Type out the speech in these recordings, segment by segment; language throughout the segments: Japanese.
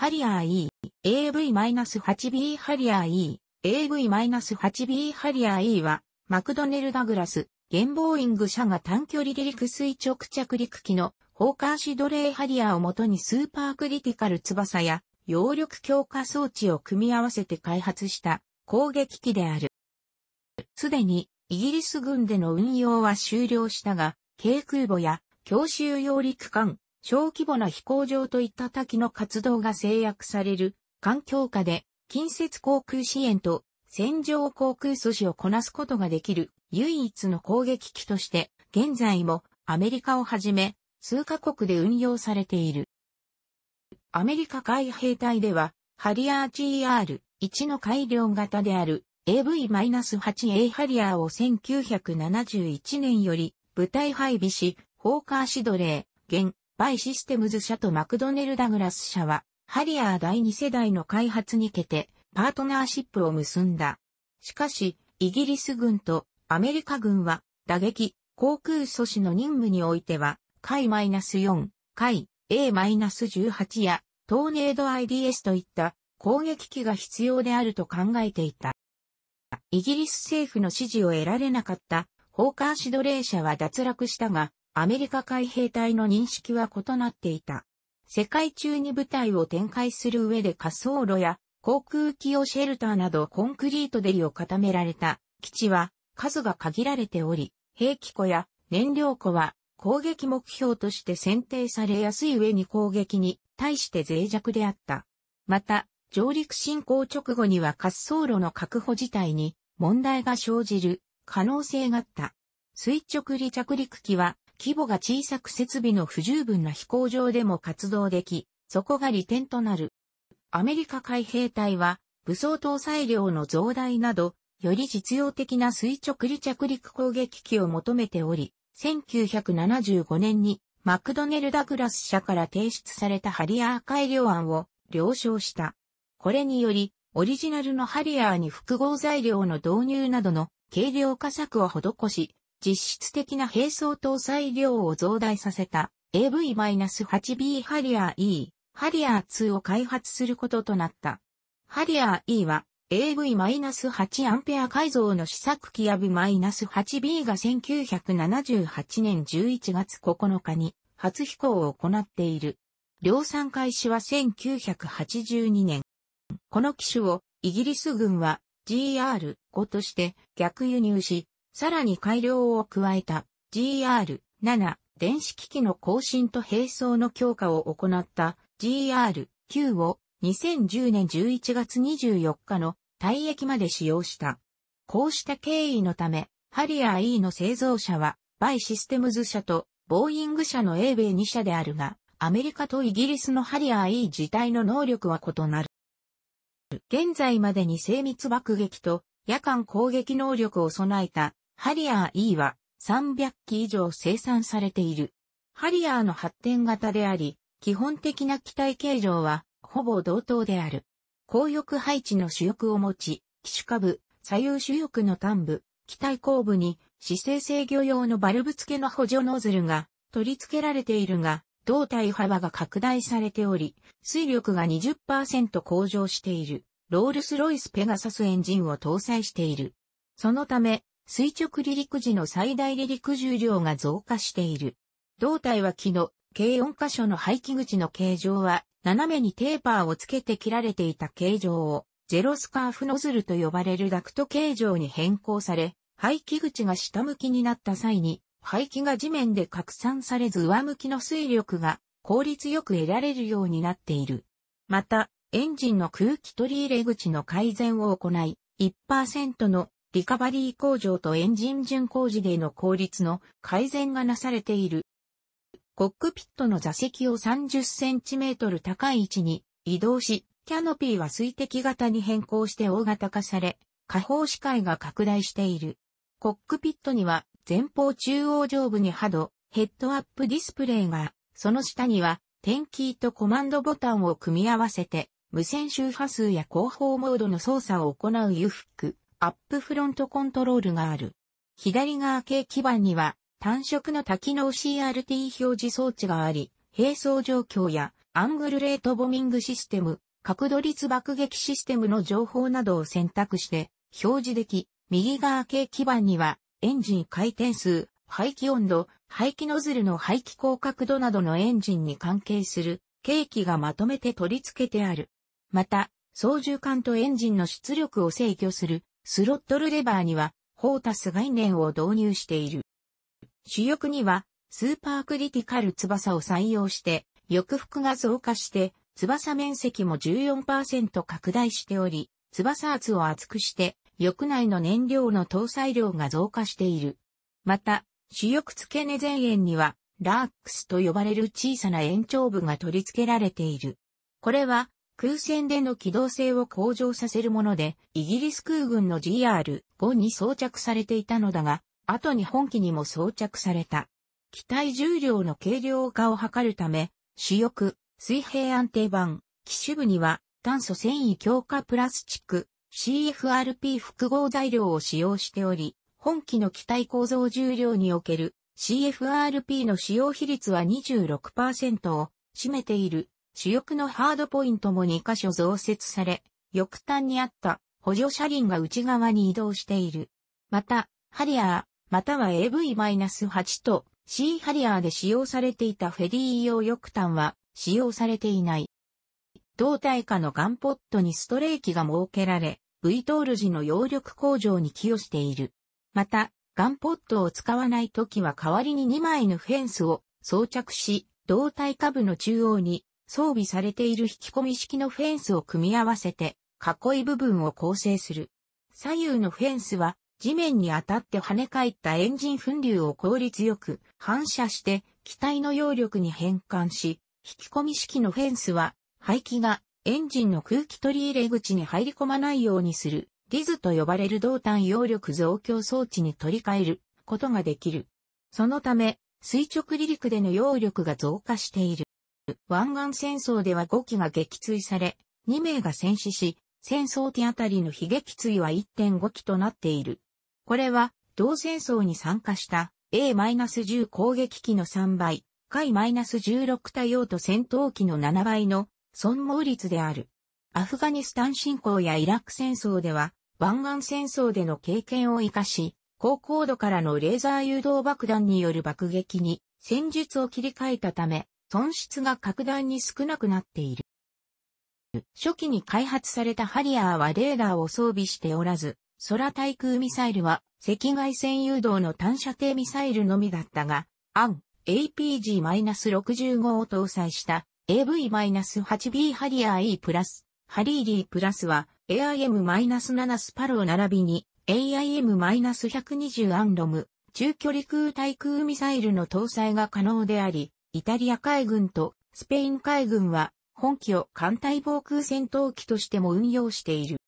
ハリアー E、AV-8B ハリアー E、AV-8B ハリアー E は、マクドネル・ダグラス、現ボーイング社が短距離離陸垂直着陸機の砲艦シドレーハリアーをもとにスーパークリティカル翼や揚力強化装置を組み合わせて開発した攻撃機である。すでにイギリス軍での運用は終了したが、軽空母や強襲揚陸艦、小規模な飛行場といった多機の活動が制約される環境下で近接航空支援と戦場航空阻止をこなすことができる唯一の攻撃機として現在もアメリカをはじめ数カ国で運用されている。アメリカ海兵隊ではハリアー GR1 の改良型である AV-8A ハリアーを1971年より部隊配備し、ホーカーシドレー、現バイシステムズ社とマクドネル・ダグラス社は、ハリアー第2世代の開発に決て、パートナーシップを結んだ。しかし、イギリス軍とアメリカ軍は、打撃、航空阻止の任務においては、海 -4、海 A-18 やトーネード IDS といった攻撃機が必要であると考えていた。イギリス政府の支持を得られなかった、ホーカーシドレー社は脱落したが、アメリカ海兵隊の認識は異なっていた。世界中に部隊を展開する上で滑走路や航空機用シェルターなどコンクリートデリを固められた基地は数が限られており、兵器庫や燃料庫は攻撃目標として選定されやすい上に攻撃に対して脆弱であった。また、上陸進行直後には滑走路の確保自体に問題が生じる可能性があった。垂直離着陸機は規模が小さく設備の不十分な飛行場でも活動でき、そこが利点となる。アメリカ海兵隊は、武装搭載量の増大など、より実用的な垂直離着陸攻撃機を求めており、1975年にマクドネル・ダグラス社から提出されたハリアー改良案を了承した。これにより、オリジナルのハリアーに複合材料の導入などの軽量化策を施し、実質的な並走搭載量を増大させた AV-8B ハリアー E、ハリアー2を開発することとなった。ハリアー E は AV-8 アンペア改造の試作機 AV-8B が1978年11月9日に初飛行を行っている。量産開始は1982年。この機種をイギリス軍は GR5 として逆輸入し、さらに改良を加えた GR7 電子機器の更新と並走の強化を行った GR9 を2010年11月24日の退役まで使用した。こうした経緯のため、ハリアー E の製造者は、バイシステムズ社と、ボーイング社の英米2社であるが、アメリカとイギリスのハリアー E 自体の能力は異なる。現在までに精密爆撃と夜間攻撃能力を備えたハリアー E は300機以上生産されている。ハリアーの発展型であり、基本的な機体形状はほぼ同等である。後翼配置の主翼を持ち、機種下部、左右主翼の端部、機体後部に姿勢制御用のバルブ付けの補助ノズルが取り付けられているが、胴体幅が拡大されており、水力が20%向上している、ロールスロイスペガサスエンジンを搭載している。そのため、垂直離陸時の最大離陸重量が増加している。胴体は木の計4箇所の排気口の形状は斜めにテーパーをつけて切られていた形状をジェロスカーフノズルと呼ばれるダクト形状に変更され、排気口が下向きになった際に排気が地面で拡散されず上向きの水力が効率よく得られるようになっている。また、エンジンの空気取り入れ口の改善を行い、1%のリカバリー工場とエンジン巡工事での効率の改善がなされている。コックピットの座席を30センチメートル高い位置に移動し、キャノピーは水滴型に変更して大型化され、下方視界が拡大している。コックピットには前方中央上部に波動、ヘッドアップディスプレイが、その下には点キーとコマンドボタンを組み合わせて、無線周波数や後方モードの操作を行うユフック、アップフロントコントロールがある。左側系基板には単色の多機能 CRT 表示装置があり、並走状況やアングルレートボミングシステム、角度率爆撃システムの情報などを選択して表示でき、右側系基板にはエンジン回転数、排気温度、排気ノズルの排気高角度などのエンジンに関係する計器がまとめて取り付けてある。また、操縦管とエンジンの出力を制御するスロットルレバーには、ホータス概念を導入している。主翼には、スーパークリティカル翼を採用して、翼腹が増加して、翼面積も14%拡大しており、翼圧を厚くして、翼内の燃料の搭載量が増加している。また、主翼付け根前縁には、ラーックスと呼ばれる小さな延長部が取り付けられている。これは、空戦での機動性を向上させるもので、イギリス空軍の GR5 に装着されていたのだが、後に本機にも装着された。機体重量の軽量化を図るため、主翼、水平安定板、機種部には炭素繊維強化プラスチック、CFRP 複合材料を使用しており、本機の機体構造重量における CFRP の使用比率は26%を占めている主翼のハードポイントも2箇所増設され、翼端にあった補助車輪が内側に移動している。また、ハリアー、または AV-8 と C ハリアーで使用されていたフェリー用翼端は使用されていない。胴体下のガンポットにストレーキが設けられ、V トール時の揚力工場に寄与している。また、ガンポットを使わない時は代わりに2枚のフェンスを装着し、胴体下部の中央に装備されている引き込み式のフェンスを組み合わせて、囲い部分を構成する。左右のフェンスは、地面に当たって跳ね返ったエンジン分流を効率よく反射して機体の揚力に変換し、引き込み式のフェンスは排気がエンジンの空気取り入れ口に入り込まないようにするリズと呼ばれる導体揚力増強装置に取り替えることができる。そのため垂直離陸での揚力が増加している。湾岸戦争では5機が撃墜され、2名が戦死し、戦争期あたりの悲撃墜は1.5機となっている。これは、同戦争に参加した A-10 攻撃機の3倍、海 -16 対応と戦闘機の7倍の損耗率である。アフガニスタン侵攻やイラク戦争では、湾岸戦争での経験を活かし、高高度からのレーザー誘導爆弾による爆撃に戦術を切り替えたため、損失が格段に少なくなっている。初期に開発されたハリアーはレーダーを装備しておらず、空対空ミサイルは赤外線誘導の短射程ミサイルのみだったが、アン APG-65 を搭載した AV-8B ハリアー E プラス、ハリー D プラスは AIM-7 スパロー並びに AIM-120 アンロム中距離空対空ミサイルの搭載が可能であり、イタリア海軍とスペイン海軍は本機を艦隊防空戦闘機としても運用している。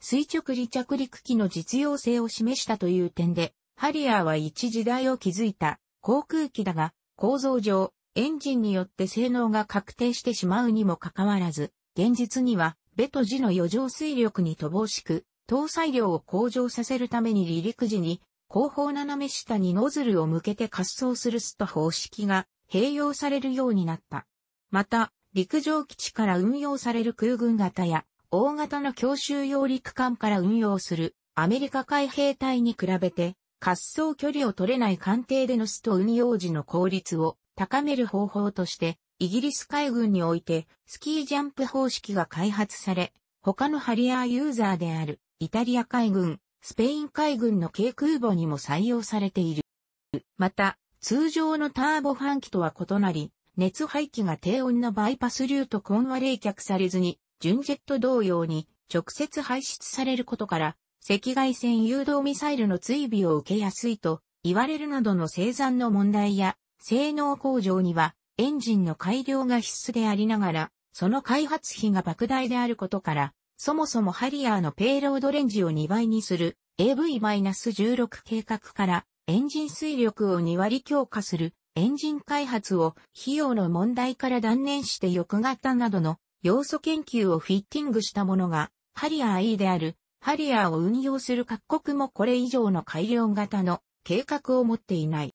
垂直離着陸機の実用性を示したという点で、ハリアーは一時代を築いた航空機だが、構造上、エンジンによって性能が確定してしまうにもかかわらず、現実には、ベト時の余剰水力に乏しく、搭載量を向上させるために離陸時に、後方斜め下にノズルを向けて滑走するスト方式が併用されるようになった。また、陸上基地から運用される空軍型や、大型の強襲用陸艦から運用するアメリカ海兵隊に比べて、滑走距離を取れない艦艇でのスト運用時の効率を高める方法として、イギリス海軍においてスキージャンプ方式が開発され、他のハリアーユーザーであるイタリア海軍、スペイン海軍の軽空母にも採用されている。また、通常のターボファン機とは異なり、熱排気が低温のバイパス流と混和冷却されずに、純ジェット同様に直接排出されることから、赤外線誘導ミサイルの追尾を受けやすいと言われるなどの生産の問題や、性能向上にはエンジンの改良が必須でありながら、その開発費が莫大であることから、そもそもハリアーのペイロードレンジを2倍にする AV-16 計画からエンジン水力を2割強化する、エンジン開発を費用の問題から断念して翼型などの要素研究をフィッティングしたものが、ハリアー E である、ハリアーを運用する各国もこれ以上の改良型の計画を持っていない。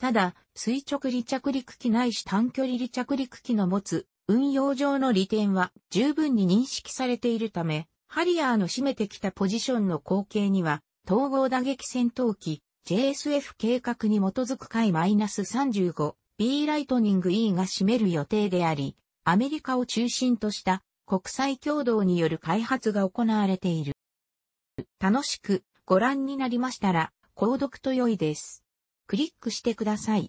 ただ、垂直離着陸機ないし短距離離着陸機の持つ運用上の利点は十分に認識されているため、ハリアーの占めてきたポジションの後継には、統合打撃戦闘機、JSF 計画に基づく回 -35、B ライトニング E が占める予定であり、アメリカを中心とした国際共同による開発が行われている。楽しくご覧になりましたら、購読と良いです。クリックしてください。